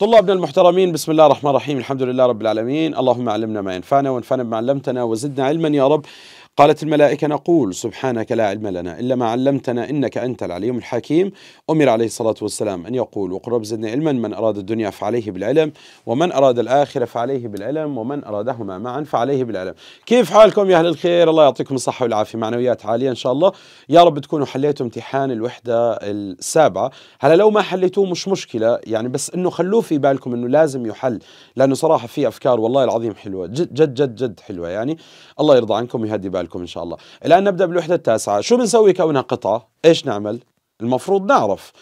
طلابنا المحترمين بسم الله الرحمن الرحيم الحمد لله رب العالمين اللهم علمنا ما ينفعنا وانفعنا بما علمتنا وزدنا علما يا رب قالت الملائكة نقول سبحانك لا علم لنا إلا ما علمتنا إنك أنت العليم الحكيم أمر عليه الصلاة والسلام أن يقول وقل رب زدني علما من أراد الدنيا فعليه بالعلم ومن أراد الآخرة فعليه بالعلم ومن أرادهما معا فعليه بالعلم كيف حالكم يا أهل الخير الله يعطيكم الصحة والعافية معنويات عالية إن شاء الله يا رب تكونوا حليتوا امتحان الوحدة السابعة هلا لو ما حليتوه مش مشكلة يعني بس إنه خلوه في بالكم إنه لازم يحل لأنه صراحة في أفكار والله العظيم حلوة جد جد جد, جد حلوة يعني الله يرضى عنكم ويهدي بالكم بالكم ان شاء الله الان نبدا بالوحده التاسعه شو بنسوي كونها قطعه ايش نعمل المفروض نعرف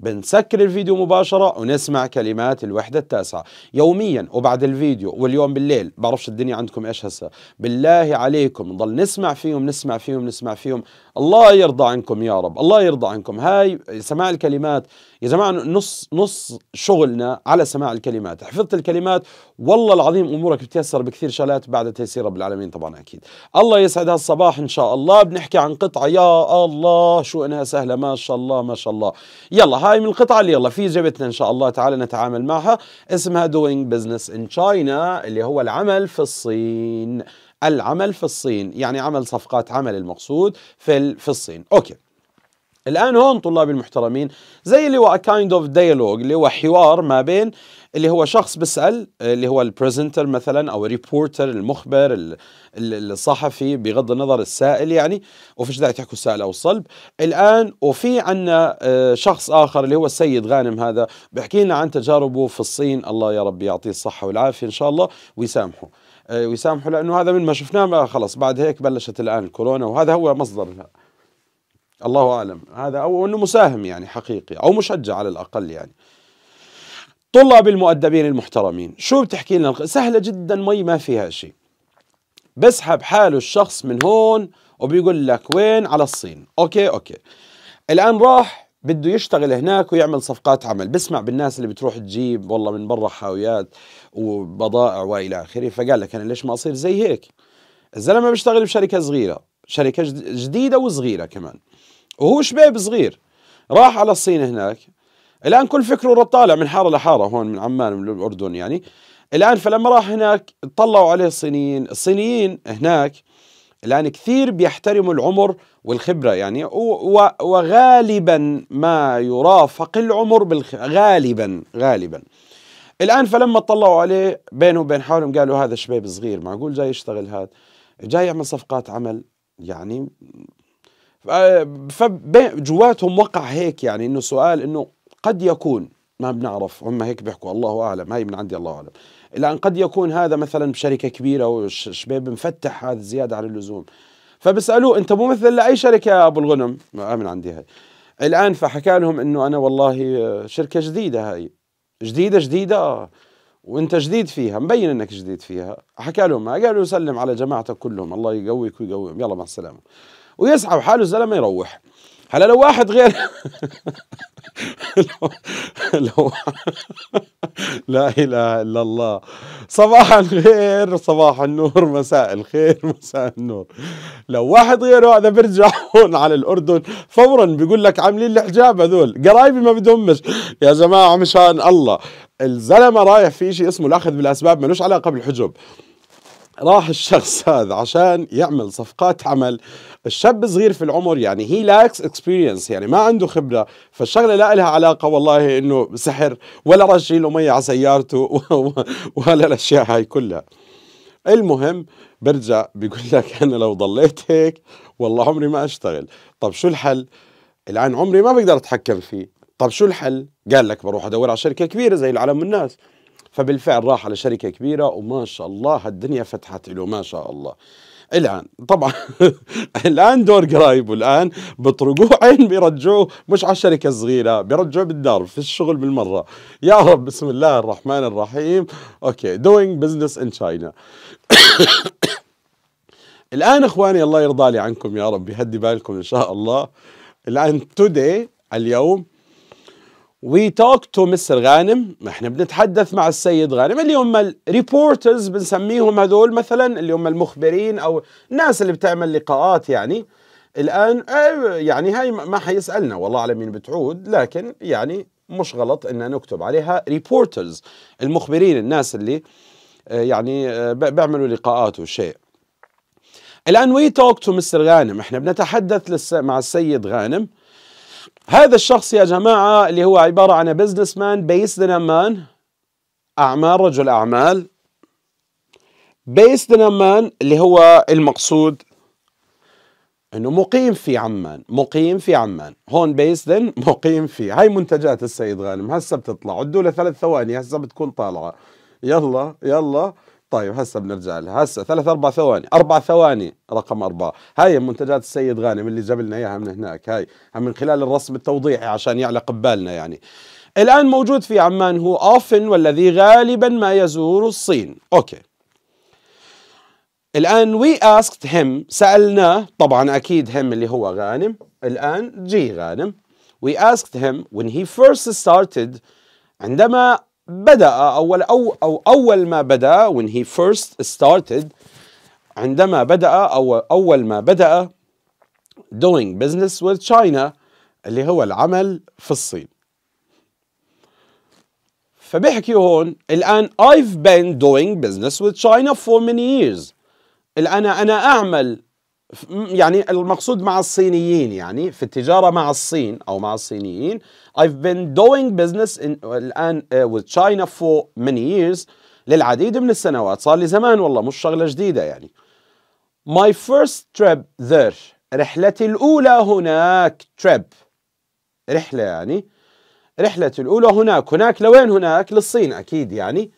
بنسكر الفيديو مباشرة ونسمع كلمات الوحدة التاسعة يوميا وبعد الفيديو واليوم بالليل بعرفش الدنيا عندكم ايش هسه بالله عليكم نضل نسمع فيهم نسمع فيهم نسمع فيهم الله يرضى عنكم يا رب الله يرضى عنكم هاي سماع الكلمات يا جماعة نص نص شغلنا على سماع الكلمات حفظت الكلمات والله العظيم أمورك بتيسر بكثير شغلات بعد تيسير رب العالمين طبعا أكيد الله يسعد هالصباح إن شاء الله بنحكي عن قطعة يا الله شو إنها سهلة ما شاء الله ما شاء الله يلا هاي من القطعة اللي يلا في جبتنا إن شاء الله تعالى نتعامل معها اسمها doing business in China اللي هو العمل في الصين العمل في الصين يعني عمل صفقات عمل المقصود في, في الصين أوكي الآن هون طلابي المحترمين زي اللي هو كايند اوف dialogue اللي هو حوار ما بين اللي هو شخص بيسأل اللي هو البريزنتر مثلا أو الريبورتر المخبر الصحفي بغض النظر السائل يعني وفيش داعي تحكوا السائل أو الصلب الآن وفي عنا آه، شخص آخر اللي هو السيد غانم هذا بحكي لنا عن تجاربه في الصين الله يا رب يعطيه الصحة والعافية إن شاء الله ويسامحه آه، ويسامحوا لانه هذا من ما شفناه ما خلص بعد هيك بلشت الان الكورونا وهذا هو مصدرها الله اعلم هذا او انه مساهم يعني حقيقي او مشجع على الاقل يعني طلاب المؤدبين المحترمين شو بتحكي لنا سهله جدا مي ما فيها شيء بسحب حاله الشخص من هون وبيقول لك وين على الصين اوكي اوكي الان راح بده يشتغل هناك ويعمل صفقات عمل بسمع بالناس اللي بتروح تجيب والله من برا حاويات وبضائع والى اخره فقال لك انا ليش ما اصير زي هيك الزلمه بيشتغل بشركه صغيره شركه جديده وصغيره كمان وهو شباب صغير راح على الصين هناك الان كل فكره طالع من حاره لحاره هون من عمان من الاردن يعني الان فلما راح هناك طلعوا عليه الصينيين الصينيين هناك لأن كثير بيحترموا العمر والخبرة يعني وغالبا ما يرافق العمر بالخ... غالبا غالبا الآن فلما طلعوا عليه بينه وبين حالهم قالوا هذا شباب صغير معقول جاي يشتغل هذا جاي يعمل صفقات عمل يعني فجواتهم وقع هيك يعني انه سؤال انه قد يكون ما بنعرف هم هيك بيحكوا الله اعلم هاي من عندي الله اعلم الآن قد يكون هذا مثلا بشركة كبيرة وشباب مفتح هذا زيادة عن اللزوم فبسألوه أنت ممثل لأي شركة يا أبو الغنم من عندي هاي الآن فحكى لهم أنه أنا والله آه، شركة جديدة هاي جديدة جديدة وانت جديد فيها مبين انك جديد فيها حكى لهم ما قالوا سلم على جماعتك كلهم الله يقويك ويقويهم يلا مع السلامه ويسعى وحاله الزلمه يروح هلا لو واحد غير لو, لو لا اله الا الله صباح الخير صباح النور مساء الخير مساء النور لو واحد غيره هذا بيرجع هون على الاردن فورا بيقول لك عاملين الحجاب هذول قرايبي ما بدهمش يا جماعه مشان الله الزلمه رايح في شيء اسمه الاخذ بالاسباب ملوش علاقه بالحجب راح الشخص هذا عشان يعمل صفقات عمل الشاب صغير في العمر يعني هي لاكس اكسبيرينس يعني ما عنده خبره فالشغله لا لها علاقه والله انه سحر ولا له ومي على سيارته ولا الاشياء هاي كلها المهم برجع بيقول لك انا لو ضليت هيك والله عمري ما اشتغل طب شو الحل الان عمري ما بقدر اتحكم فيه طب شو الحل قال لك بروح ادور على شركه كبيره زي العالم والناس فبالفعل راح على شركة كبيرة وما شاء الله هالدنيا فتحت له ما شاء الله الان طبعا الان دور قرايبه الآن بطرقوه عين بيرجعوه مش على الشركه الصغيره بيرجعوه بالدار في الشغل بالمره يا رب بسم الله الرحمن الرحيم اوكي دوينج بزنس ان تشاينا الان اخواني الله يرضى لي عنكم يا رب يهدي بالكم ان شاء الله الان توداي اليوم وي توك تو مستر غانم احنا بنتحدث مع السيد غانم اللي هم الريبورترز بنسميهم هذول مثلا اللي هم المخبرين او الناس اللي بتعمل لقاءات يعني الان يعني هاي ما حيسالنا والله على مين بتعود لكن يعني مش غلط ان نكتب عليها ريبورترز المخبرين الناس اللي آه، يعني آه، بيعملوا لقاءات وشيء الان وي توك تو مستر غانم احنا بنتحدث مع السيد غانم هذا الشخص يا جماعة اللي هو عبارة عن بزنس مان بيسد مان أعمال رجل أعمال بيسد مان اللي هو المقصود انه مقيم في عمان مقيم في عمان هون ان مقيم في هاي منتجات السيد غانم هسه بتطلع عدوا لثلاث ثلاث ثواني هسه بتكون طالعه يلا يلا طيب هسه بنرجع لها هسه ثلاث اربع ثواني اربع ثواني رقم اربعه هاي منتجات السيد غانم اللي جاب لنا اياها من هناك هاي من خلال الرسم التوضيحي عشان يعلق ببالنا يعني الان موجود في عمان هو اوفن والذي غالبا ما يزور الصين اوكي الان وي اسكت هيم سالناه طبعا اكيد هم اللي هو غانم الان جي غانم وي اسكت هيم when he first started عندما بدأ أول أو أو أول ما بدأ when he first started عندما بدأ أو أول ما بدأ doing business with China اللي هو العمل في الصين فبيحكي هون الآن I've been doing business with China for many years الآن أنا أعمل يعني المقصود مع الصينيين يعني في التجارة مع الصين أو مع الصينيين I've been doing business in, الآن uh, with China for many years للعديد من السنوات صار لي زمان والله مش شغلة جديدة يعني My first trip there رحلتي الأولى هناك trip رحلة يعني رحلتي الأولى هناك هناك لوين هناك للصين أكيد يعني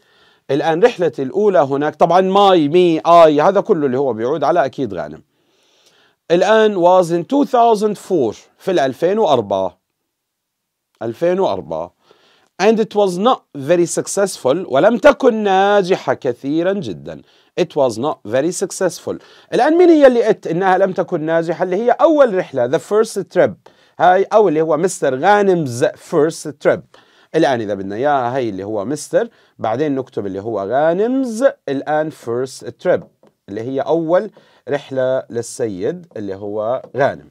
الآن رحلتي الأولى هناك طبعا ماي مي آي هذا كله اللي هو بيعود على أكيد غانم الآن was in 2004 في 2004 2004 and it was not very successful ولم تكن ناجحة كثيرا جدا it was not very successful الآن مين هي اللي قلت إنها لم تكن ناجحة اللي هي أول رحلة the first trip هاي أو اللي هو مستر غانمز first trip الآن إذا بدنا إياها هي اللي هو مستر بعدين نكتب اللي هو غانمز الآن first trip اللي هي أول رحلة للسيد اللي هو غانم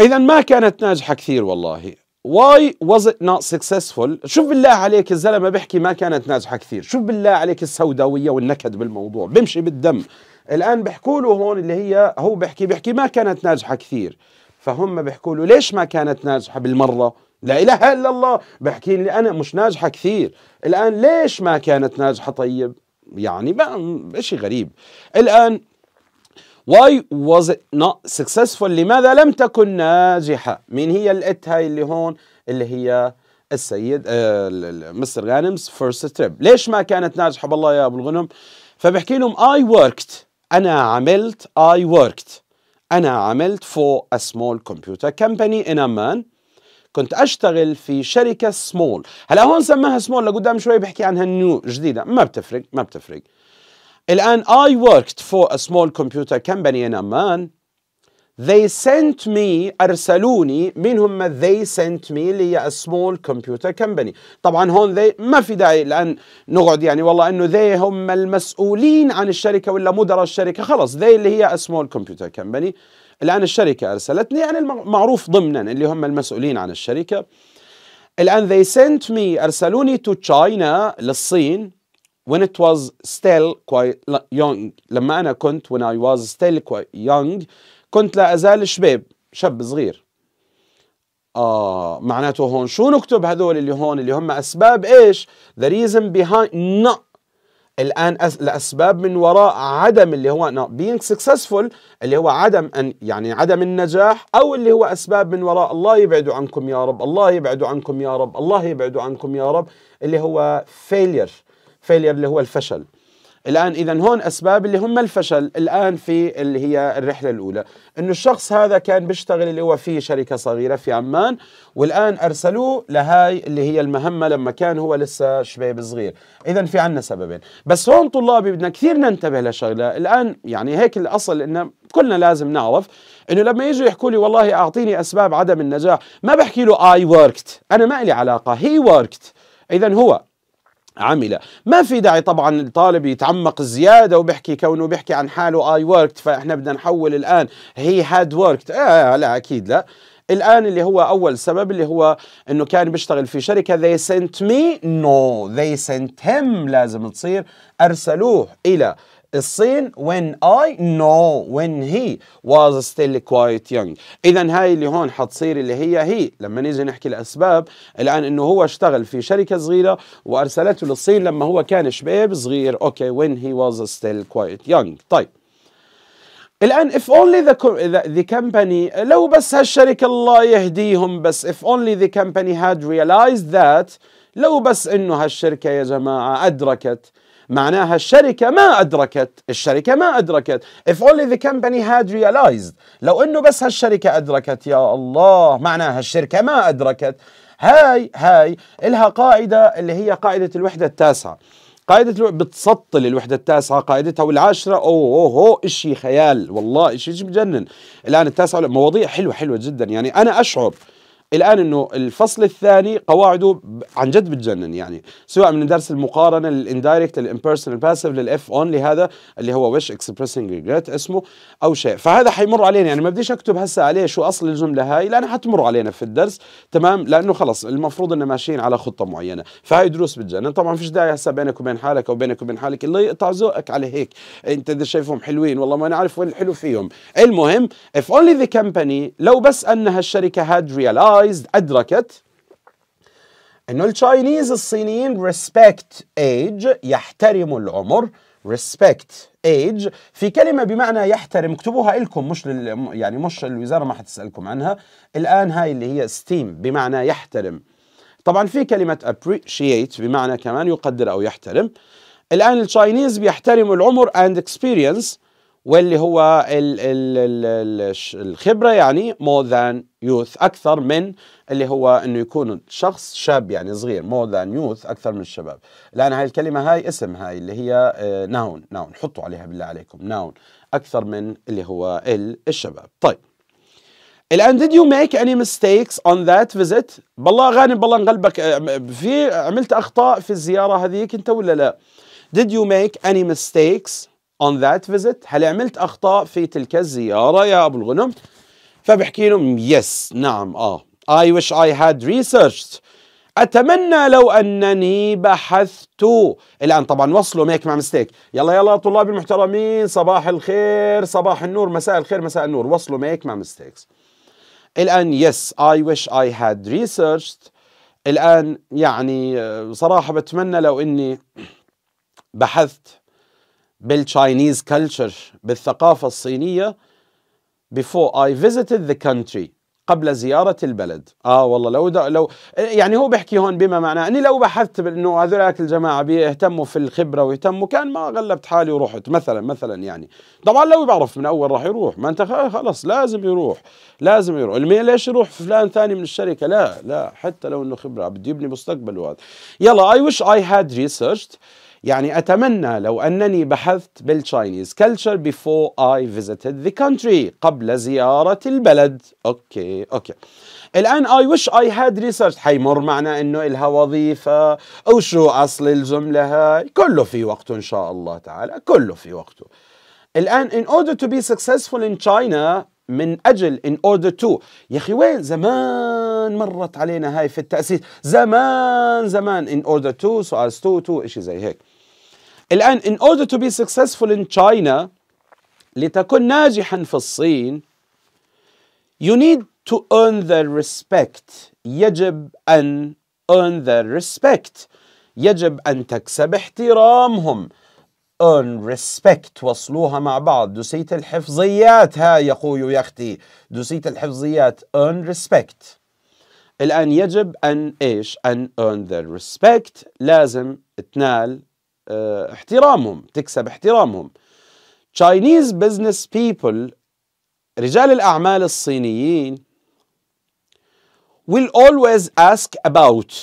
إذا ما كانت ناجحة كثير والله واي was it not successful شوف بالله عليك الزلمة بحكي ما كانت ناجحة كثير شوف بالله عليك السوداوية والنكد بالموضوع بمشي بالدم الآن بحكوا له هون اللي هي هو بحكي بحكي ما كانت ناجحة كثير فهم بحكوا له ليش ما كانت ناجحة بالمرة لا إله إلا الله بحكي لي أنا مش ناجحة كثير الآن ليش ما كانت ناجحة طيب يعني ما إشي غريب الآن Why was it not successful لماذا لم تكن ناجحة مين هي الات هاي اللي هون اللي هي السيد آه، مستر غانمز فيرست تريب ليش ما كانت ناجحة بالله يا أبو الغنم فبحكي لهم I worked أنا عملت I worked أنا عملت for a small computer company in Amman كنت اشتغل في شركه سمول هلا هون سماها سمول لقدام شوي بحكي عنها نيو جديده ما بتفرق ما بتفرق الآن I worked for a small computer company in Amman they sent me أرسلوني منهم they sent me اللي هي a small computer company طبعا هون they ما في داعي الآن نقعد يعني والله أنه they هم المسؤولين عن الشركة ولا مدراء الشركة خلاص they اللي هي a small computer company الآن الشركة أرسلتني يعني المعروف ضمنا اللي هم المسؤولين عن الشركة الآن they sent me أرسلوني to China للصين when it was still quite young لما أنا كنت when I was still quite young كنت لا أزال شباب شاب صغير آه معناته هون شو نكتب هذول اللي هون اللي هم أسباب إيش the reason behind not الآن أس... الأسباب من وراء عدم اللي هو not being successful اللي هو عدم أن يعني عدم النجاح أو اللي هو أسباب من وراء الله يبعدوا عنكم يا رب الله يبعدوا عنكم يا رب الله يبعدوا عنكم يا رب اللي هو failure فيلير اللي هو الفشل الان اذا هون اسباب اللي هم الفشل الان في اللي هي الرحله الاولى انه الشخص هذا كان بيشتغل اللي هو في شركه صغيره في عمان والان ارسلوه لهاي اللي هي المهمه لما كان هو لسه شباب صغير اذا في عنا سببين بس هون طلابي بدنا كثير ننتبه لشغله الان يعني هيك الاصل انه كلنا لازم نعرف انه لما يجوا يحكوا لي والله اعطيني اسباب عدم النجاح ما بحكي له اي وركت انا ما لي علاقه هي وركت اذا هو عمل ما في داعي طبعا الطالب يتعمق زياده وبيحكي كونه بيحكي عن حاله اي وركت فاحنا بدنا نحول الان هي هاد وركت لا اكيد لا الان اللي هو اول سبب اللي هو انه كان بيشتغل في شركه they sent me no they sent him لازم تصير ارسلوه الى الصين when I no when he was still quite young إذا هاي اللي هون حتصير اللي هي هي لما نيجي نحكي الأسباب الآن إنه هو اشتغل في شركة صغيرة وأرسلته للصين لما هو كان شباب صغير أوكي okay, when he was still quite young طيب الآن if only the, the, company لو بس هالشركة الله يهديهم بس if only the company had realized that لو بس إنه هالشركة يا جماعة أدركت معناها الشركة ما أدركت الشركة ما أدركت if only the company had realized لو إنه بس هالشركة أدركت يا الله معناها الشركة ما أدركت هاي هاي إلها قاعدة اللي هي قاعدة الوحدة التاسعة قاعدة بتسطل الوحدة التاسعة قاعدتها والعاشرة أوه أوه, أوه إشي خيال والله إشي, إشي مجنن الآن التاسعة مواضيع حلوة حلوة جدا يعني أنا أشعر الان انه الفصل الثاني قواعده عن جد بتجنن يعني سواء من درس المقارنه للاندايركت للامبيرسونال باسيف للاف اون لهذا اللي هو وش اكسبريسنج ريجريت اسمه او شيء فهذا حيمر علينا يعني ما بديش اكتب هسه عليه شو اصل الجمله هاي لانها حتمر علينا في الدرس تمام لانه خلص المفروض انه ماشيين على خطه معينه فهاي دروس بتجنن طبعا فيش داعي هسه بينك وبين حالك او بينك وبين حالك الله يقطع ذوقك على هيك انت اذا شايفهم حلوين والله ما نعرف وين الحلو فيهم المهم اف اونلي ذا كمباني لو بس انها الشركه هاد آه، ريال realized أدركت إنه التشاينيز الصينيين respect age يحترموا العمر respect age في كلمه بمعنى يحترم اكتبوها لكم مش لل... يعني مش الوزاره ما حتسالكم عنها الان هاي اللي هي esteem بمعنى يحترم طبعا في كلمه appreciate بمعنى كمان يقدر او يحترم الان التشاينيز بيحترموا العمر and experience واللي هو الـ الـ الخبره يعني مور ذان يوث اكثر من اللي هو انه يكون شخص شاب يعني صغير مور ذان يوث اكثر من الشباب الان هاي الكلمه هاي اسم هاي اللي هي ناون آه، ناون حطوا عليها بالله عليكم ناون اكثر من اللي هو الشباب طيب الان did you make any mistakes on that visit بالله غانم بالله انقلبك آه، في عملت اخطاء في الزياره هذيك انت ولا لا did you make any mistakes on that visit هل عملت أخطاء في تلك الزيارة يا أبو الغنم فبحكي لهم يس yes, نعم آه I wish I had researched أتمنى لو أنني بحثت الآن طبعا وصلوا ميك مع مستيك يلا يلا طلابي المحترمين صباح الخير صباح النور مساء الخير مساء النور وصلوا ميك مع مستيكس الآن yes I wish I had researched الآن يعني آه، صراحة بتمنى لو أني بحثت بالتشاينيز كلتشر بالثقافة الصينية before I visited the country قبل زيارة البلد آه والله لو لو يعني هو بيحكي هون بما معناه أني لو بحثت أنه هذولاك الجماعة بيهتموا في الخبرة ويهتموا كان ما غلبت حالي ورحت مثلا مثلا يعني طبعا لو بعرف من أول راح يروح ما أنت خلص لازم يروح لازم يروح المين ليش يروح فلان ثاني من الشركة لا لا حتى لو أنه خبرة بده يبني مستقبل وهذا يلا I wish I had researched يعني أتمنى لو أنني بحثت بالتشاينيز كلتشر before I visited the country قبل زيارة البلد أوكي أوكي الآن I wish I had research حيمر معنا أنه إلها وظيفة أو شو أصل الجملة هاي كله في وقته إن شاء الله تعالى كله في وقته الآن in order to be successful in China من أجل in order to يا أخي وين زمان مرت علينا هاي في التأسيس زمان زمان in order to سؤال so to to إشي زي هيك الآن in order to be successful in China لتكن ناجحا في الصين you need to earn their respect يجب أن earn their respect يجب أن تكسب احترامهم earn respect وصلوها مع بعض دوسيت الحفظيات ها يا خوي يا أختي دوسيت الحفظيات earn respect الآن يجب أن إيش أن earn their respect لازم تنال آه، احترامهم تكسب احترامهم Chinese business people رجال الأعمال الصينيين will always ask about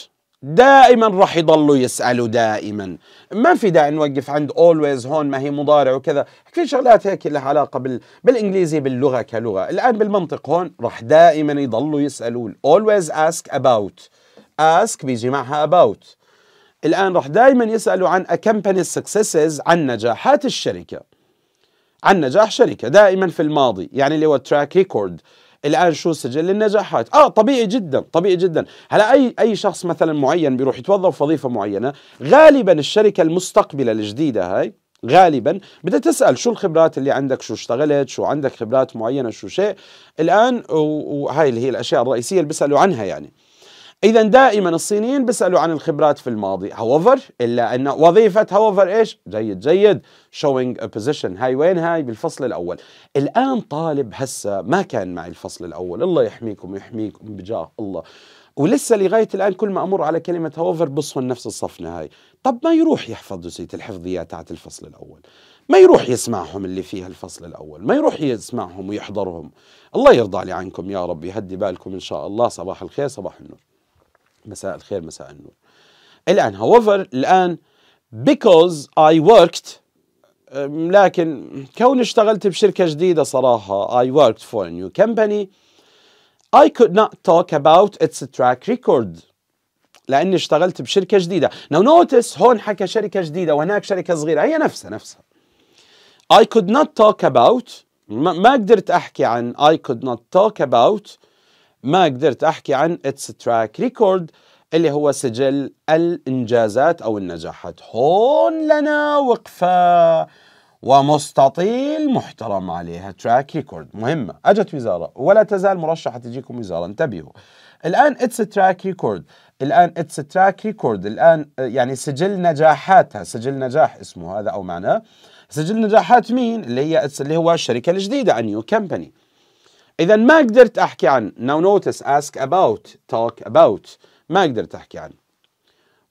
دائما راح يضلوا يسالوا دائما ما في داعي نوقف عند always هون ما هي مضارع وكذا في شغلات هيك لها علاقه بال... بالانجليزي باللغه كلغه الان بالمنطق هون راح دائما يضلوا يسالوا always ask about ask بيجي معها about الآن راح دائما يسألوا عن اكمباني سكسسز عن نجاحات الشركة عن نجاح شركة دائما في الماضي يعني اللي هو التراك ريكورد الان شو سجل النجاحات اه طبيعي جدا طبيعي جدا هلا اي اي شخص مثلا معين بيروح يتوظف وظيفه معينه غالبا الشركه المستقبله الجديده هاي غالبا بدها تسال شو الخبرات اللي عندك شو اشتغلت شو عندك خبرات معينه شو شيء الان وهاي اللي هي الاشياء الرئيسيه اللي بيسالوا عنها يعني اذا دائما الصينيين بيسالوا عن الخبرات في الماضي هاوفر الا ان وظيفه هاوفر ايش جيد جيد شوينج بوزيشن position هاي وين هاي بالفصل الاول الان طالب هسه ما كان معي الفصل الاول الله يحميكم ويحميكم بجاه الله ولسه لغايه الان كل ما امر على كلمه هوفر بصهم نفس الصفنه هاي طب ما يروح يحفظ دوسيه الحفظيات تاعت الفصل الاول ما يروح يسمعهم اللي فيها الفصل الاول ما يروح يسمعهم ويحضرهم الله يرضى لي عنكم يا رب يهدي بالكم ان شاء الله صباح الخير صباح النور مساء الخير مساء النور الآن however الآن because I worked لكن كون اشتغلت بشركة جديدة صراحة I worked for a new company I could not talk about its track record لأني اشتغلت بشركة جديدة now notice هون حكى شركة جديدة وهناك شركة صغيرة هي نفسها نفسها I could not talk about ما قدرت أحكي عن I could not talk about ما قدرت أحكي عن اتس تراك ريكورد اللي هو سجل الإنجازات أو النجاحات هون لنا وقفة ومستطيل محترم عليها تراك ريكورد مهمة أجت وزارة ولا تزال مرشحة تجيكم وزارة انتبهوا الآن اتس تراك ريكورد الآن اتس تراك ريكورد الآن يعني سجل نجاحاتها سجل نجاح اسمه هذا أو معناه سجل نجاحات مين اللي هي اللي هو الشركة الجديدة نيو كمباني إذا ما قدرت أحكي عن now notice ask about talk about ما قدرت أحكي عن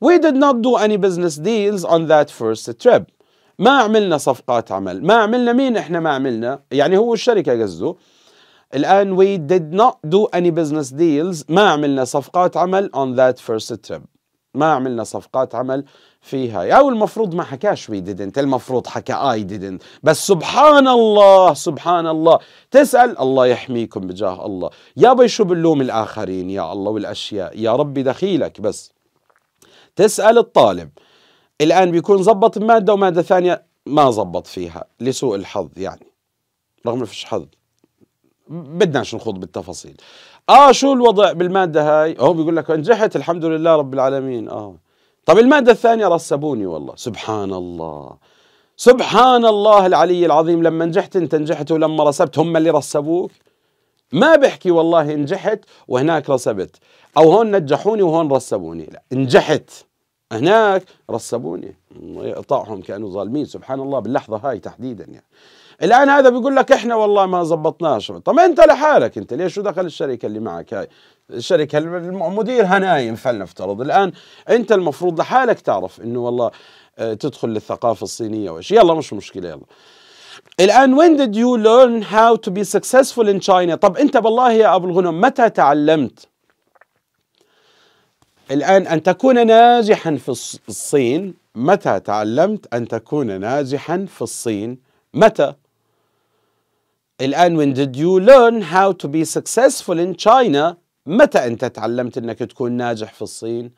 We did not do any business deals on that first trip ما عملنا صفقات عمل ما عملنا مين إحنا ما عملنا يعني هو الشركة قصده الآن we did not do any business deals ما عملنا صفقات عمل on that first trip ما عملنا صفقات عمل فيها او المفروض ما حكاش وي ديدنت المفروض حكى اي ديدنت بس سبحان الله سبحان الله تسال الله يحميكم بجاه الله بي شو بنلوم الاخرين يا الله والاشياء يا ربي دخيلك بس تسال الطالب الان بيكون زبط ماده وماده ثانيه ما زبط فيها لسوء الحظ يعني رغم فيش حظ بدناش نخوض بالتفاصيل اه شو الوضع بالماده هاي هو بيقول لك نجحت الحمد لله رب العالمين اه طب الماده الثانيه رسبوني والله سبحان الله سبحان الله العلي العظيم لما نجحت انت نجحت ولما رسبت هم اللي رسبوك ما بحكي والله نجحت وهناك رسبت او هون نجحوني وهون رسبوني لا نجحت هناك رسبوني يقطعهم كانوا ظالمين سبحان الله باللحظه هاي تحديدا يعني الان هذا بيقول لك احنا والله ما زبطناش طب انت لحالك انت ليش شو دخل الشركه اللي معك هاي الشركه مديرها نايم فلنفترض الان انت المفروض لحالك تعرف انه والله آه، تدخل للثقافه الصينيه وايش يلا مش مشكله يلا الآن when did you learn how to be successful in China طب أنت بالله يا أبو الغنم متى تعلمت الآن أن تكون ناجحا في الصين متى تعلمت أن تكون ناجحا في الصين متى الآن when did you learn how to be successful in China متى أنت تعلمت أنك تكون ناجح في الصين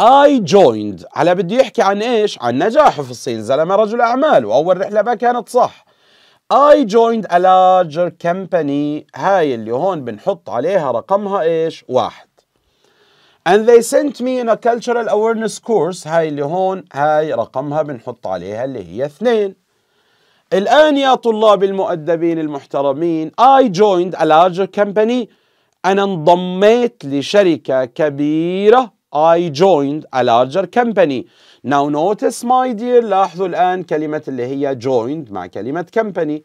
I joined على بده يحكي عن إيش عن نجاحه في الصين زلمة رجل أعمال وأول رحلة ما كانت صح I joined a larger company هاي اللي هون بنحط عليها رقمها إيش واحد And they sent me in a cultural awareness course هاي اللي هون هاي رقمها بنحط عليها اللي هي اثنين الآن يا طلاب المؤدبين المحترمين I joined a larger company أنا انضميت لشركة كبيرة I joined a larger company Now notice my dear لاحظوا الآن كلمة اللي هي joined مع كلمة company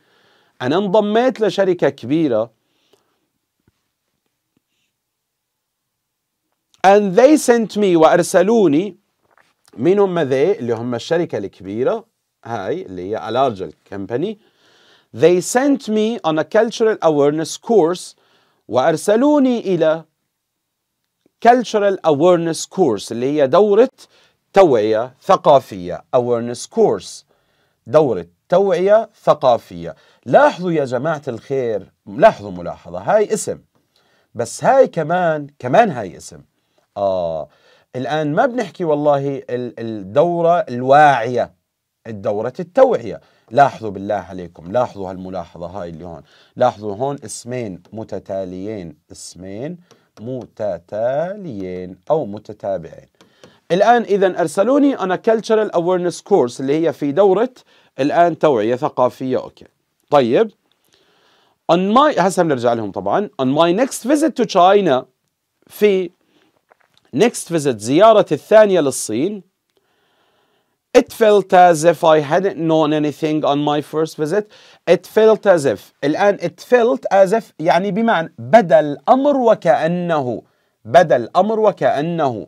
أنا انضميت لشركة كبيرة and they sent me وأرسلوني مين هم ذي اللي هم الشركة الكبيرة هاي اللي هي الارجل كمباني they sent me on a cultural awareness course وارسلوني الى cultural awareness course اللي هي دوره توعيه ثقافيه awareness course دوره توعيه ثقافيه لاحظوا يا جماعه الخير لاحظوا ملاحظه هاي اسم بس هاي كمان كمان هاي اسم اه الان ما بنحكي والله الدوره الواعيه الدورة التوعية لاحظوا بالله عليكم لاحظوا هالملاحظة هاي اللي هون لاحظوا هون اسمين متتاليين اسمين متتاليين أو متتابعين الآن إذا أرسلوني أنا cultural awareness course اللي هي في دورة الآن توعية ثقافية أوكي طيب on my هسه بنرجع لهم طبعا on my next visit to China في next visit زيارتي الثانية للصين It felt as if I hadn't known anything on my first visit. It felt as if. الآن it felt as if يعني بمعنى بدا الأمر وكأنه بدا الأمر وكأنه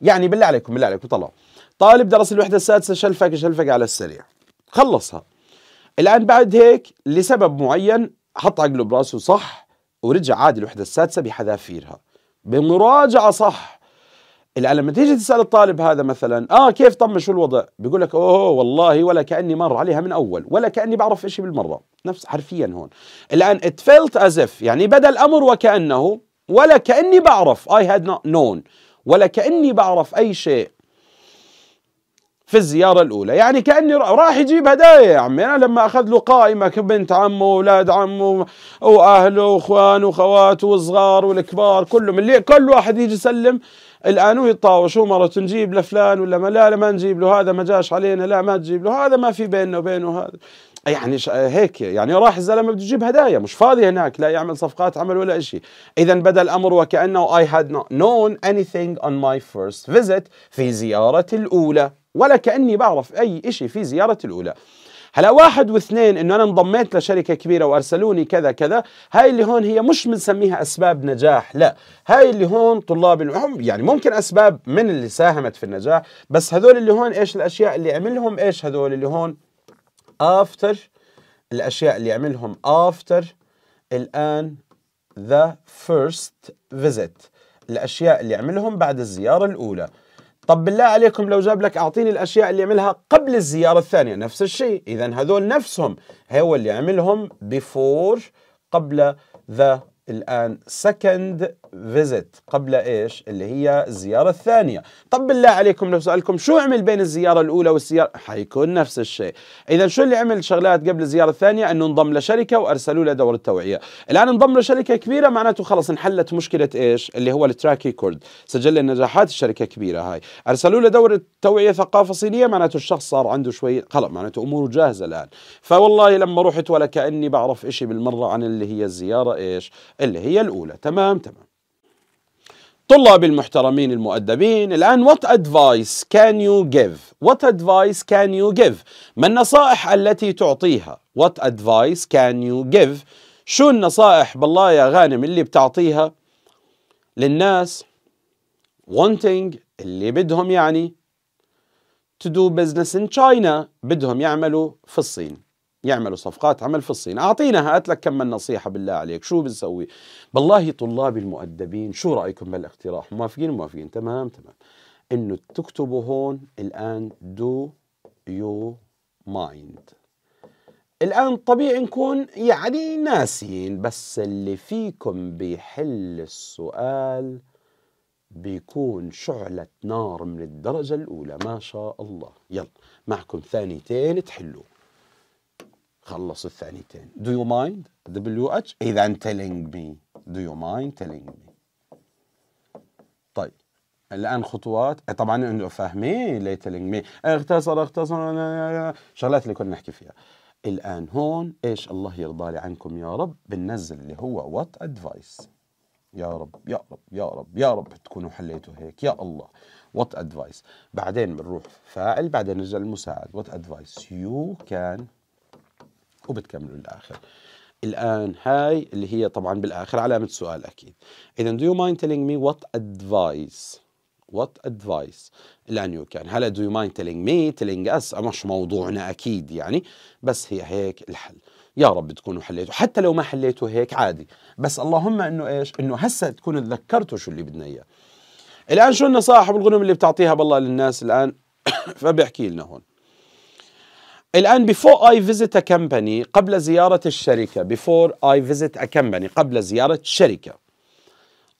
يعني بالله عليكم بالله عليكم طلعوا طالب درس الوحدة السادسة شلفك شلفك على السريع خلصها الآن بعد هيك لسبب معين حط عقله براسه صح ورجع عاد الوحدة السادسة بحذافيرها بمراجعة صح الآن لما تيجي تسأل الطالب هذا مثلا آه كيف طم شو الوضع بيقول لك أوه والله ولا كأني مر عليها من أول ولا كأني بعرف شيء بالمرة نفس حرفيا هون الآن it felt as if يعني بدا الأمر وكأنه ولا كأني بعرف I had not known ولا كأني بعرف أي شيء في الزيارة الأولى يعني كأني راح يجيب هدايا يا عمي أنا لما أخذ له قائمة بنت عمه وأولاد عمه وأهله وإخوانه وخواته والصغار والكبار كلهم اللي كل واحد يجي يسلم الآن يتطاوش مرة نجيب لفلان ولا ما لا, لا ما نجيب له هذا ما جاش علينا لا ما تجيب له هذا ما في بيننا وبينه هذا يعني هيك يعني راح الزلمه بده يجيب هدايا مش فاضي هناك لا يعمل صفقات عمل ولا شيء اذا بدا الامر وكانه هاد نوت نون اني ثينج اون ماي فيرست فيزيت في زيارتي الاولى ولا كاني بعرف اي شيء في زيارتي الاولى هلا واحد واثنين انه انا انضميت لشركه كبيره وارسلوني كذا كذا هاي اللي هون هي مش بنسميها اسباب نجاح لا هاي اللي هون طلاب هم يعني ممكن اسباب من اللي ساهمت في النجاح بس هذول اللي هون ايش الاشياء اللي عملهم ايش هذول اللي هون افتر الاشياء اللي عملهم افتر الان ذا فيرست فيزيت الاشياء اللي عملهم بعد الزياره الاولى طب بالله عليكم لو جاب لك اعطيني الاشياء اللي عملها قبل الزياره الثانيه نفس الشيء اذا هذول نفسهم هو اللي عملهم بيفور قبل ذا الآن second visit قبل إيش اللي هي الزيارة الثانية طب بالله عليكم لو سألكم شو عمل بين الزيارة الأولى والزيارة حيكون نفس الشيء إذا شو اللي عمل شغلات قبل الزيارة الثانية أنه انضم لشركة وأرسلوا له دور التوعية الآن انضم لشركة كبيرة معناته خلص انحلت مشكلة إيش اللي هو التراك ريكورد سجل النجاحات الشركة كبيرة هاي أرسلوا له دور التوعية ثقافة صينية معناته الشخص صار عنده شوي خلص معناته أموره جاهزة الآن فوالله لما رحت ولا كأني بعرف إشي بالمرة عن اللي هي الزيارة إيش اللي هي الأولى تمام تمام طلاب المحترمين المؤدبين الآن what advice can you give what advice can you give ما النصائح التي تعطيها what advice can you give شو النصائح بالله يا غانم اللي بتعطيها للناس wanting اللي بدهم يعني to do business in China بدهم يعملوا في الصين يعملوا صفقات عمل في الصين أعطينا هات لك كم من نصيحة بالله عليك شو بنسوي بالله طلاب المؤدبين شو رأيكم بالاقتراح موافقين موافقين تمام تمام انه تكتبوا هون الان دو يو مايند الان طبيعي نكون يعني ناسيين بس اللي فيكم بيحل السؤال بيكون شعلة نار من الدرجة الأولى ما شاء الله يلا معكم ثانيتين تحلوه خلص الثانيتين do you mind دبليو اتش اذا telling me do you mind telling me طيب الان خطوات إيه، طبعا انه فاهمين لي telling me إيه، اختصر اختصر شغلات اللي كنا نحكي فيها الان هون ايش الله يرضى لي عنكم يا رب بننزل اللي هو وات ادفايس يا رب يا رب يا رب يا رب تكونوا حليتوا هيك يا الله وات ادفايس بعدين بنروح فاعل بعدين نرجع للمساعد وات ادفايس يو كان وبتكملوا للاخر الان هاي اللي هي طبعا بالاخر علامه سؤال اكيد اذا do you mind telling me what advice what advice الان يو كان هلا do you mind telling me telling us مش موضوعنا اكيد يعني بس هي هيك الحل يا رب تكونوا حليتوا حتى لو ما حليتوا هيك عادي بس اللهم انه ايش انه هسه تكونوا تذكرتوا شو اللي بدنا اياه الان شو النصائح والغنم اللي بتعطيها بالله للناس الان فبيحكي لنا هون الآن before I visit a company قبل زيارة الشركة before I visit a company قبل زيارة الشركة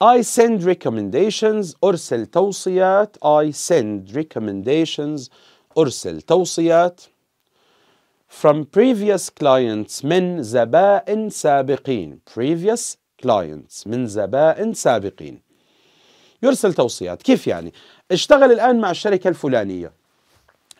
I send recommendations أرسل توصيات I send recommendations أرسل توصيات from previous clients من زبائن سابقين previous clients من زبائن سابقين يرسل توصيات كيف يعني اشتغل الآن مع الشركة الفلانية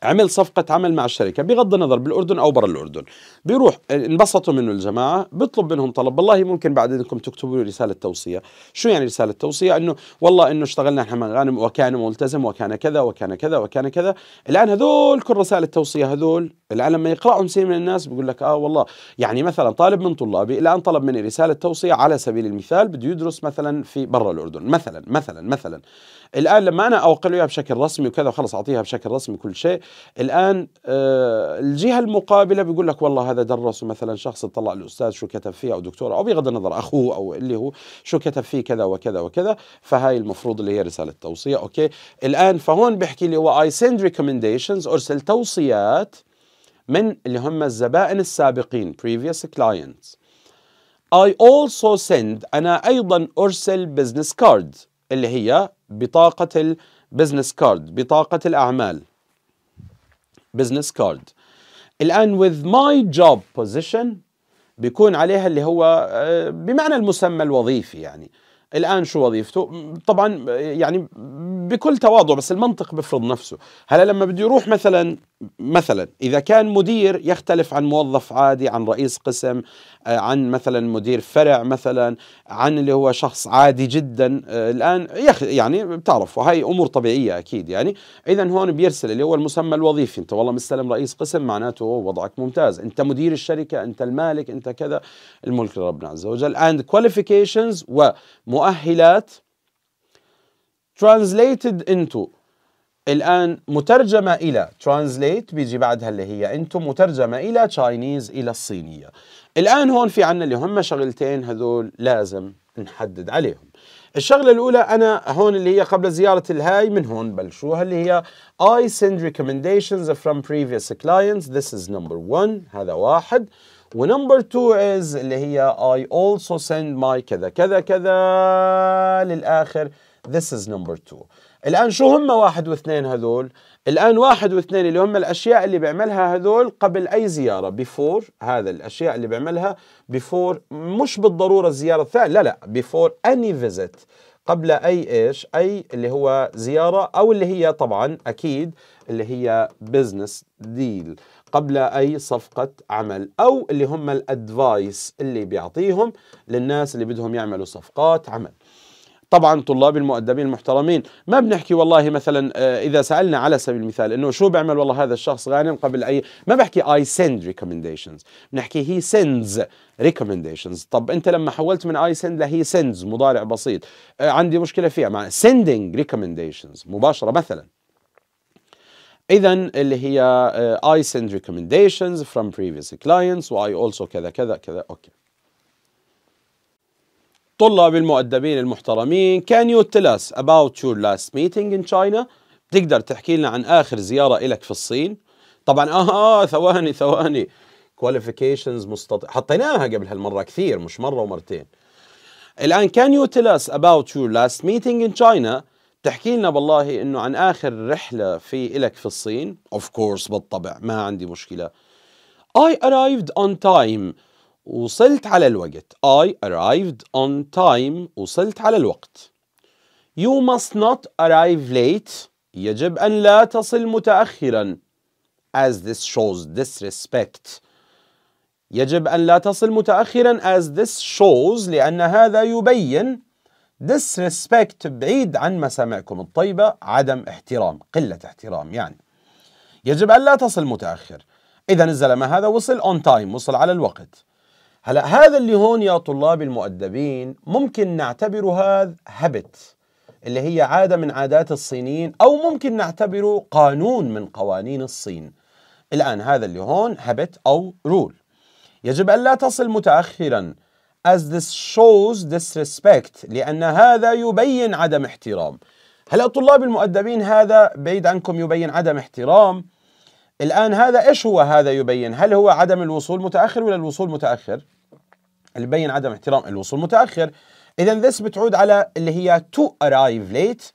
عمل صفقة عمل مع الشركة بغض النظر بالأردن أو برا الأردن بيروح انبسطوا منه الجماعة بيطلب منهم طلب والله ممكن بعد انكم تكتبوا له رسالة توصية شو يعني رسالة توصية انه والله انه اشتغلنا نحن مع غانم وكان ملتزم وكان كذا وكان كذا وكان كذا الآن هذول كل رسائل التوصية هذول الآن لما يقرأهم سين من الناس بيقول لك اه والله يعني مثلا طالب من طلابي الآن طلب مني رسالة توصية على سبيل المثال بده يدرس مثلا في برا الأردن مثلا مثلا مثلا الآن لما أنا أوقع له بشكل رسمي وكذا وخلص أعطيها بشكل رسمي كل شيء الآن آه، الجهة المقابلة بيقول لك والله هذا درسه مثلا شخص اطلع الأستاذ شو كتب فيه أو دكتور أو بغض النظر أخوه أو اللي هو شو كتب فيه كذا وكذا وكذا فهاي المفروض اللي هي رسالة توصية أوكي الآن فهون بيحكي لي هو اي سند recommendations أرسل توصيات من اللي هم الزبائن السابقين previous clients I also send أنا أيضا أرسل business card اللي هي بطاقة business كارد بطاقة الأعمال بزنس كارد الآن with my job position بيكون عليها اللي هو آه، بمعنى المسمى الوظيفي يعني الان شو وظيفته طبعا يعني بكل تواضع بس المنطق بفرض نفسه هلا لما بده يروح مثلا مثلا اذا كان مدير يختلف عن موظف عادي عن رئيس قسم آه، عن مثلا مدير فرع مثلا عن اللي هو شخص عادي جدا آه، الان يعني بتعرفوا وهي امور طبيعيه اكيد يعني اذا هون بيرسل اللي هو المسمى الوظيفي انت والله مستلم رئيس قسم معناته وضعك ممتاز انت مدير الشركه انت المالك انت كذا الملك لربنا عز وجل and qualifications و مؤهلات translated into الآن مترجمة إلى translate بيجي بعدها اللي هي into مترجمة إلى Chinese إلى الصينية الآن هون في عنا اللي هم شغلتين هذول لازم نحدد عليهم الشغلة الأولى أنا هون اللي هي قبل زيارة الهاي من هون بلشوها اللي هي I send recommendations from previous clients this is number one هذا واحد ونمبر 2 از اللي هي I also send my كذا كذا كذا للآخر this is number 2 الآن شو هم واحد واثنين هذول؟ الآن واحد واثنين اللي هم الأشياء اللي بيعملها هذول قبل أي زيارة بيفور هذا الأشياء اللي بيعملها بيفور مش بالضرورة الزيارة الثانية لا لا بيفور أني فيزيت قبل أي إيش أي اللي هو زيارة أو اللي هي طبعا أكيد اللي هي بزنس ديل قبل أي صفقة عمل أو اللي هم الأدفايس اللي بيعطيهم للناس اللي بدهم يعملوا صفقات عمل طبعا طلاب المؤدبين المحترمين ما بنحكي والله مثلا آه، اذا سالنا على سبيل المثال انه شو بيعمل والله هذا الشخص غانم قبل اي ما بحكي اي سند ريكومنديشنز بنحكي هي سندز ريكومنديشنز طب انت لما حولت من اي سند لهي سندز مضارع بسيط آه، عندي مشكله فيها مع سندينج ريكومنديشنز مباشره مثلا اذا اللي هي اي سند ريكومنديشنز فروم بريفيوس كلاينتس واي اولسو كذا كذا كذا اوكي طلاب المؤدبين المحترمين can you tell us about your last meeting in China بتقدر تحكي لنا عن اخر زياره لك في الصين طبعا اه, آه ثواني ثواني كواليفيكيشنز مستطيع حطيناها قبل هالمره كثير مش مره ومرتين الان can you tell us about your last meeting in China تحكي لنا بالله انه عن اخر رحله في الك في الصين اوف كورس بالطبع ما عندي مشكله I arrived on time وصلت على الوقت I arrived on time وصلت على الوقت You must not arrive late يجب أن لا تصل متأخرا as this shows disrespect يجب أن لا تصل متأخرا as this shows لأن هذا يبين disrespect بعيد عن مسامعكم الطيبة عدم احترام قلة احترام يعني يجب أن لا تصل متأخر إذا الزلمة هذا وصل on time وصل على الوقت هلا هذا اللي هون يا طلاب المؤدبين ممكن نعتبره هذا هبت اللي هي عادة من عادات الصينيين أو ممكن نعتبره قانون من قوانين الصين الآن هذا اللي هون habit أو رول يجب أن لا تصل متأخراً as this shows disrespect لأن هذا يبين عدم احترام هلا الطلاب المؤدبين هذا بعيد عنكم يبين عدم احترام الآن هذا إيش هو هذا يبين هل هو عدم الوصول متأخر ولا الوصول متأخر اللي بين عدم احترام الوصول متأخر إذا this بتعود على اللي هي to arrive late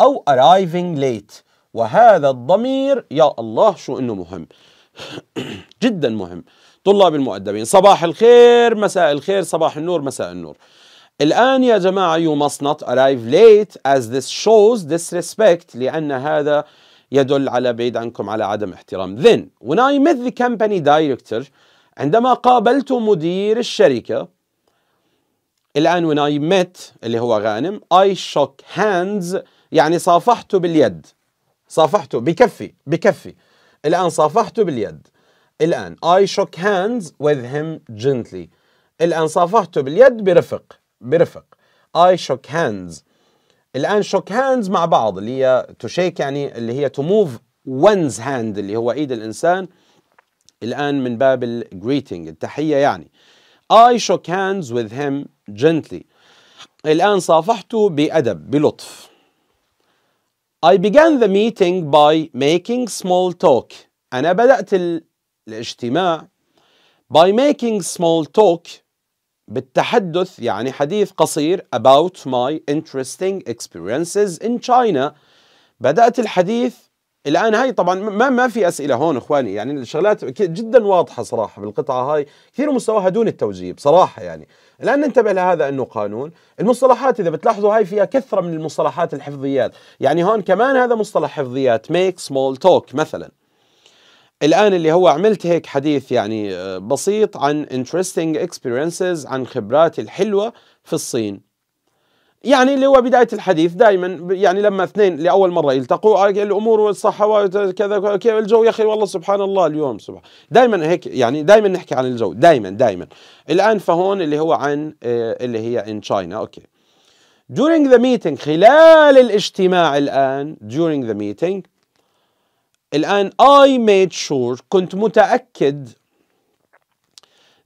أو arriving late وهذا الضمير يا الله شو إنه مهم جدا مهم طلاب المؤدبين صباح الخير مساء الخير صباح النور مساء النور الآن يا جماعة you must not arrive late as this shows disrespect لأن هذا يدل على بعيد عنكم على عدم احترام then when I met the company director عندما قابلت مدير الشركة الآن when I met اللي هو غانم I shook hands يعني صافحته باليد صافحته بكفي بكفي الآن صافحته باليد الآن I shook hands with him gently الآن صافحته باليد برفق برفق I shook hands الآن shook hands مع بعض اللي هي to shake يعني اللي هي to move one's hand اللي هو إيد الإنسان الآن من باب الجريتنج التحية يعني I shook hands with him gently الآن صافحته بأدب بلطف I began the meeting by making small talk أنا بدأت الاجتماع by making small talk بالتحدث يعني حديث قصير about my interesting experiences in China بدأت الحديث الآن هاي طبعا ما ما في أسئلة هون إخواني يعني الشغلات جدا واضحة صراحة بالقطعة هاي كثير مستواها دون التوجيب صراحة يعني الآن ننتبه لهذا أنه قانون المصطلحات إذا بتلاحظوا هاي فيها كثرة من المصطلحات الحفظيات يعني هون كمان هذا مصطلح حفظيات make small talk مثلا الآن اللي هو عملت هيك حديث يعني آه، بسيط عن interesting experiences عن خبراتي الحلوة في الصين يعني اللي هو بداية الحديث دائما يعني لما اثنين لأول مرة يلتقوا آه، الأمور والصحة وكذا كيف الجو يا أخي والله سبحان الله اليوم سبحان دائما هيك يعني دائما نحكي عن الجو دائما دائما الآن فهون اللي هو عن آه، اللي هي in China أوكي during the meeting خلال الاجتماع الآن during the meeting الآن I made sure كنت متأكد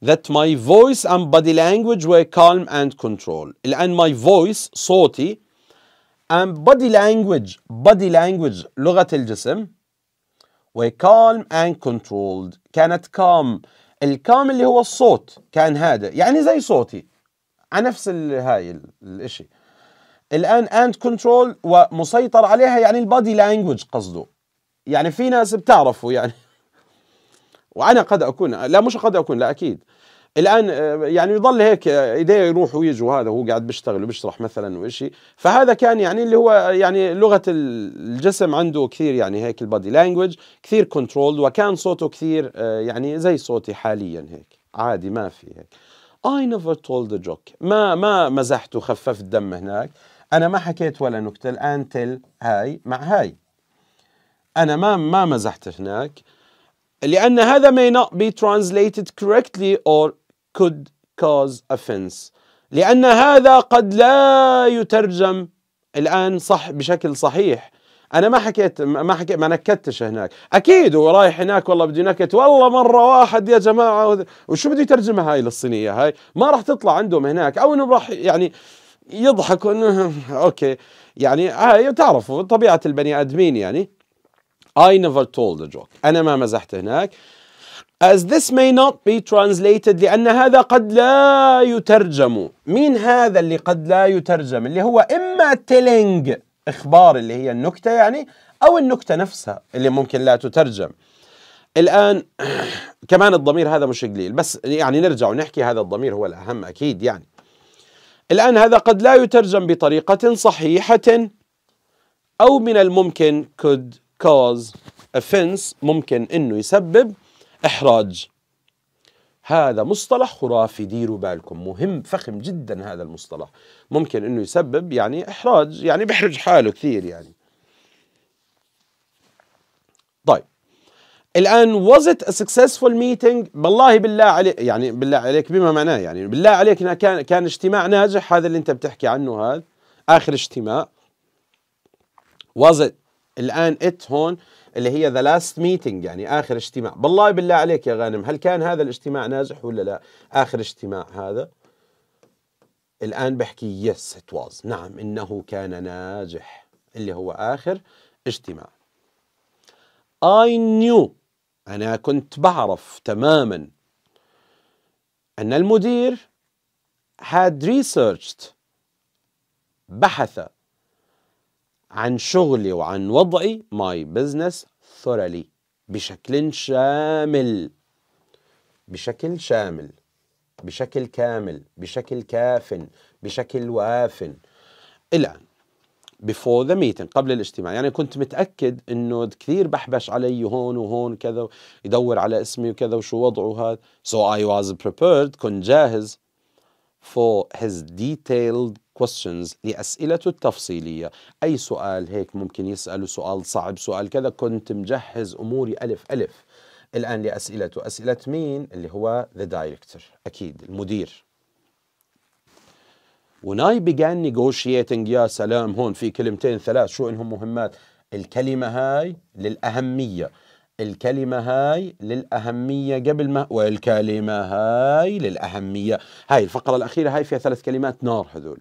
that my voice and body language were calm and controlled الآن my voice صوتي and body language body language لغة الجسم were calm and controlled كانت calm الكام اللي هو الصوت كان هادئ يعني زي صوتي على نفس هاي الاشي الان and control ومسيطر عليها يعني البادي لانجوج قصده يعني في ناس بتعرفوا يعني وانا قد اكون لا مش قد اكون لا اكيد الان آه، يعني يضل هيك آه، ايديه يروحوا ويجوا هذا هو قاعد بيشتغل وبيشرح مثلا وشيء فهذا كان يعني اللي هو آه، يعني لغه الجسم عنده كثير يعني هيك البادي لانجوج كثير كنترولد وكان صوته كثير يعني زي صوتي حاليا هيك عادي ما في هيك I never told a joke ما ما مزحت وخففت دم هناك انا ما حكيت ولا نكته الان تل هاي مع هاي أنا ما ما مزحت هناك لأن هذا may not be translated correctly or could cause offense لأن هذا قد لا يترجم الآن صح بشكل صحيح انا ما حكيت ما حكيت ما نكدتش هناك اكيد ورايح هناك والله بدي نكت والله مره واحد يا جماعه وشو بده يترجمها هاي للصينيه هاي ما راح تطلع عندهم هناك او انه راح يعني يضحكوا انه اوكي يعني هاي تعرفوا طبيعه البني ادمين يعني I never told a joke أنا ما مزحت هناك As this may not be translated لأن هذا قد لا يترجم مين هذا اللي قد لا يترجم اللي هو إما telling إخبار اللي هي النكتة يعني أو النكتة نفسها اللي ممكن لا تترجم الآن كمان الضمير هذا مش قليل بس يعني نرجع ونحكي هذا الضمير هو الأهم أكيد يعني الآن هذا قد لا يترجم بطريقة صحيحة أو من الممكن could cause offense ممكن انه يسبب احراج هذا مصطلح خرافي ديروا بالكم مهم فخم جدا هذا المصطلح ممكن انه يسبب يعني احراج يعني بيحرج حاله كثير يعني طيب الان was it a successful meeting بالله بالله عليك يعني بالله عليك بما معناه يعني بالله عليك كان كان اجتماع ناجح هذا اللي انت بتحكي عنه هذا اخر اجتماع was it الان ات هون اللي هي ذا لاست ميتنج يعني اخر اجتماع بالله بالله عليك يا غانم هل كان هذا الاجتماع ناجح ولا لا اخر اجتماع هذا الان بحكي يس ات واز نعم انه كان ناجح اللي هو اخر اجتماع I knew أنا كنت بعرف تماما أن المدير had researched بحث عن شغلي وعن وضعي my business thoroughly بشكل شامل بشكل شامل بشكل كامل بشكل كاف بشكل واف الآن before the meeting قبل الاجتماع يعني كنت متأكد انه كثير بحبش علي هون وهون كذا يدور على اسمي وكذا وشو وضعه هذا so I was prepared كنت جاهز for his detailed questions لأسئلته التفصيلية أي سؤال هيك ممكن يسأله سؤال صعب سؤال كذا كنت مجهز أموري ألف ألف الآن لأسئلته أسئلة مين اللي هو the director أكيد المدير When I began negotiating يا سلام هون في كلمتين ثلاث شو إنهم مهمات الكلمة هاي للأهمية الكلمة هاي للأهمية قبل ما والكلمة هاي للأهمية هاي الفقرة الأخيرة هاي فيها ثلاث كلمات نار هذول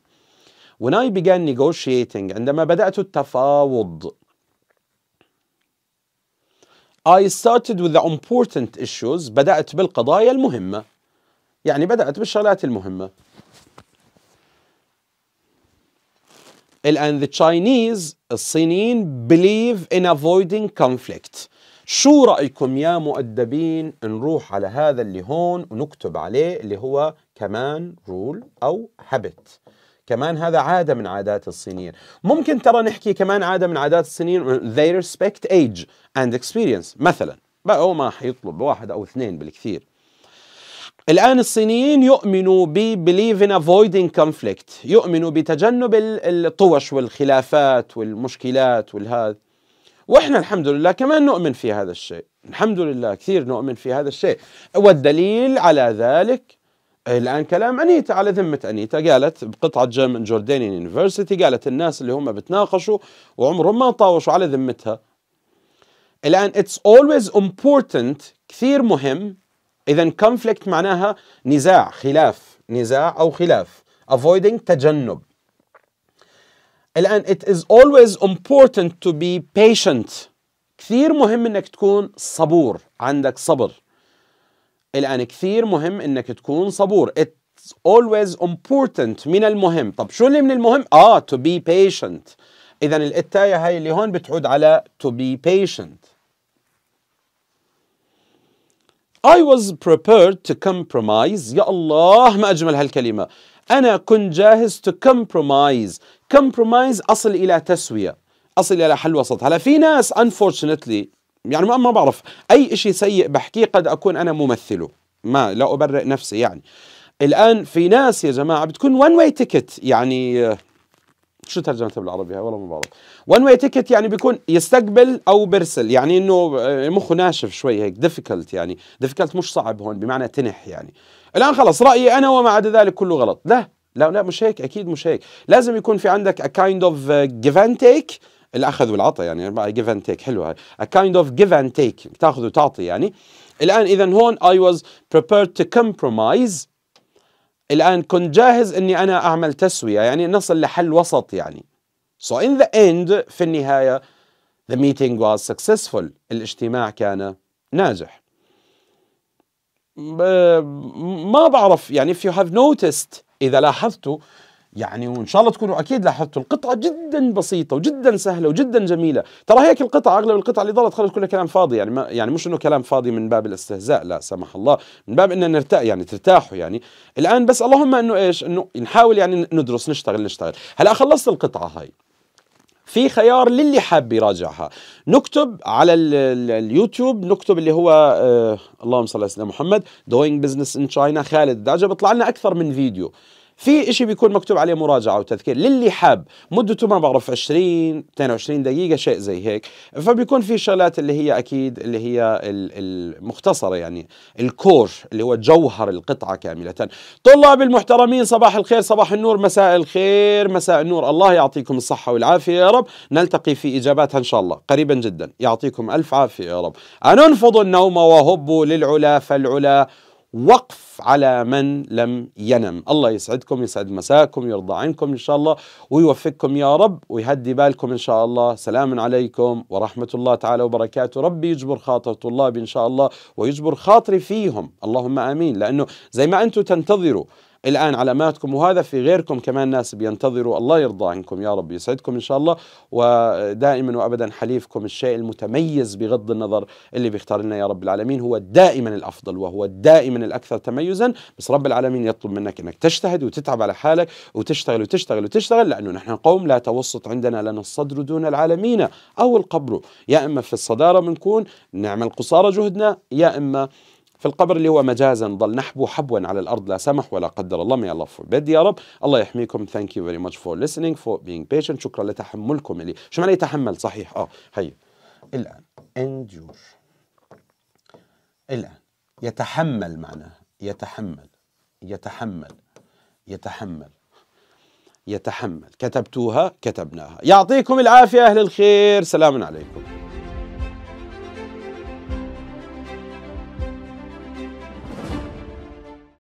When I began negotiating عندما بدأت التفاوض I started with the important issues بدأت بالقضايا المهمة يعني بدأت بالشغلات المهمة الآن the Chinese الصينيين believe in avoiding conflict شو رأيكم يا مؤدبين نروح على هذا اللي هون ونكتب عليه اللي هو كمان رول أو habit كمان هذا عادة من عادات الصينيين ممكن ترى نحكي كمان عادة من عادات الصينيين they respect age and experience مثلا بقى ما حيطلب واحد أو اثنين بالكثير الآن الصينيين يؤمنوا ب believe in avoiding conflict يؤمنوا بتجنب الطوش والخلافات والمشكلات والهذا واحنا الحمد لله كمان نؤمن في هذا الشيء الحمد لله كثير نؤمن في هذا الشيء والدليل على ذلك إيه، الان كلام انيتا على ذمه انيتا قالت بقطعه جيرمان جوردين يونيفرسيتي قالت الناس اللي هم بتناقشوا وعمرهم ما طاوشوا على ذمتها الان اتس اولويز امبورتنت كثير مهم اذا كونفليكت معناها نزاع خلاف نزاع او خلاف avoiding تجنب الان it is always important to be patient كثير مهم انك تكون صبور عندك صبر الآن كثير مهم إنك تكون صبور It's always important من المهم طب شو اللي من المهم؟ آه to be patient إذا الإتاية هاي اللي هون بتعود على to be patient I was prepared to compromise يا الله ما أجمل هالكلمة أنا كنت جاهز to compromise compromise أصل إلى تسوية أصل إلى حل وسط هلا في ناس unfortunately يعني ما ما بعرف اي شيء سيء بحكيه قد اكون انا ممثله ما لا ابرئ نفسي يعني الان في ناس يا جماعه بتكون وان واي تيكت يعني شو ترجمتها بالعربي هاي والله ما بعرف وان واي تيكت يعني بيكون يستقبل او برسل يعني انه آه، مخه ناشف شوي هيك ديفيكلت يعني ديفيكلت مش صعب هون بمعنى تنح يعني الان خلص رايي انا وما عدا ذلك كله غلط لا لا لا مش هيك اكيد مش هيك لازم يكون في عندك ا كايند اوف give الاخذ والعطاء يعني جيف اند تيك حلوه هاي a kind of give and take تاخذ وتعطي يعني الان اذا هون I was prepared to compromise الان كنت جاهز اني انا اعمل تسويه يعني نصل لحل وسط يعني so in the end في النهايه the meeting was successful الاجتماع كان ناجح ما بعرف يعني if you have noticed إذا لاحظتوا يعني وان شاء الله تكونوا اكيد لاحظتوا القطعه جدا بسيطه وجدا سهله وجدا جميله ترى هيك القطعه اغلب القطع اللي ضلت خلص كلها كلام فاضي يعني ما يعني مش انه كلام فاضي من باب الاستهزاء لا سمح الله من باب ان نرتاح يعني ترتاحوا يعني الان بس اللهم انه ايش انه نحاول يعني ندرس نشتغل نشتغل هلا خلصت القطعه هاي في خيار للي حاب يراجعها نكتب على اليوتيوب نكتب اللي هو آه اللهم صل على سيدنا محمد دوينج بزنس ان تشاينا خالد دعجه بيطلع لنا اكثر من فيديو في شيء بيكون مكتوب عليه مراجعه وتذكير للي حاب مدته ما بعرف 20 22 دقيقه شيء زي هيك فبيكون في شغلات اللي هي اكيد اللي هي المختصره يعني الكور اللي هو جوهر القطعه كامله طلاب المحترمين صباح الخير صباح النور مساء الخير مساء النور الله يعطيكم الصحه والعافيه يا رب نلتقي في اجاباتها ان شاء الله قريبا جدا يعطيكم الف عافيه يا رب انفض النوم وهبوا للعلا فالعلا وقف على من لم ينم الله يسعدكم يسعد مساكم يرضى عنكم إن شاء الله ويوفقكم يا رب ويهدي بالكم إن شاء الله سلام عليكم ورحمة الله تعالى وبركاته ربي يجبر خاطر طلابي إن شاء الله ويجبر خاطري فيهم اللهم آمين لأنه زي ما أنتم تنتظروا الآن علاماتكم وهذا في غيركم كمان ناس بينتظروا الله يرضى عنكم يا رب يسعدكم إن شاء الله ودائما وأبدا حليفكم الشيء المتميز بغض النظر اللي بيختار لنا يا رب العالمين هو دائما الأفضل وهو دائما الأكثر تميزا بس رب العالمين يطلب منك أنك تجتهد وتتعب على حالك وتشتغل وتشتغل وتشتغل لأنه نحن قوم لا توسط عندنا لنا الصدر دون العالمين أو القبر يا إما في الصدارة بنكون نعمل قصارى جهدنا يا إما في القبر اللي هو مجازا ظل نحبو حبوا على الارض لا سمح ولا قدر الله ما الله فوربيد يا رب الله يحميكم ثانك يو فيري ماتش فور listening فور بينج patient شكرا لتحملكم اللي شو معنى يتحمل صحيح اه هي الان انجور الان يتحمل معناها يتحمل يتحمل يتحمل يتحمل كتبتوها كتبناها يعطيكم العافيه اهل الخير سلام عليكم